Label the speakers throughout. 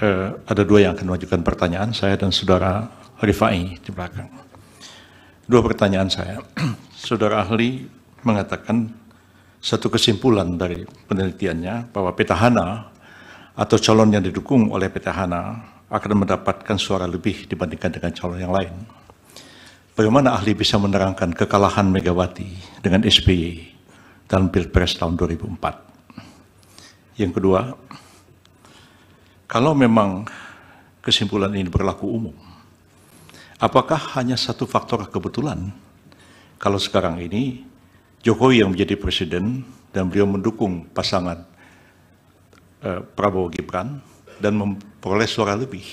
Speaker 1: eh, ada dua yang akan mengajukan pertanyaan saya dan saudara Rifai di belakang. Dua pertanyaan saya. saudara ahli mengatakan satu kesimpulan dari penelitiannya bahwa petahana atau calon yang didukung oleh petahana akan mendapatkan suara lebih dibandingkan dengan calon yang lain. Bagaimana ahli bisa menerangkan kekalahan Megawati dengan SBY dalam Pilpres tahun 2004? Yang kedua, kalau memang kesimpulan ini berlaku umum, apakah hanya satu faktor kebetulan kalau sekarang ini Jokowi yang menjadi presiden dan beliau mendukung pasangan eh, Prabowo Gibran dan memperoleh suara lebih.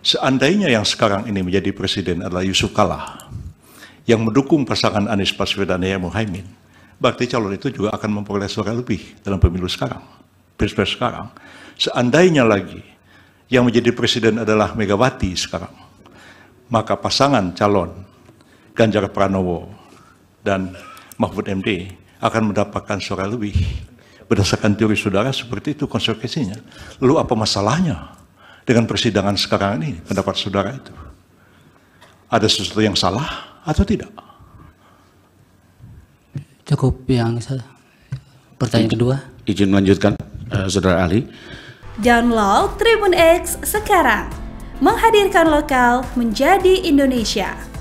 Speaker 1: Seandainya yang sekarang ini menjadi presiden adalah Yusuf Kala yang mendukung pasangan Anies Baswedan dan Muhaimin, berarti calon itu juga akan memperoleh suara lebih dalam pemilu sekarang pilpres sekarang, seandainya lagi yang menjadi presiden adalah Megawati sekarang, maka pasangan calon Ganjar Pranowo dan Mahfud MD akan mendapatkan suara lebih. Berdasarkan teori saudara seperti itu konsekuensinya. Lalu apa masalahnya dengan persidangan sekarang ini pendapat saudara itu? Ada sesuatu yang salah
Speaker 2: atau tidak? Cukup yang salah.
Speaker 3: Pertanyaan kedua. Izin melanjutkan saudara Ali,
Speaker 4: Download Tribun X sekarang, menghadirkan lokal menjadi Indonesia.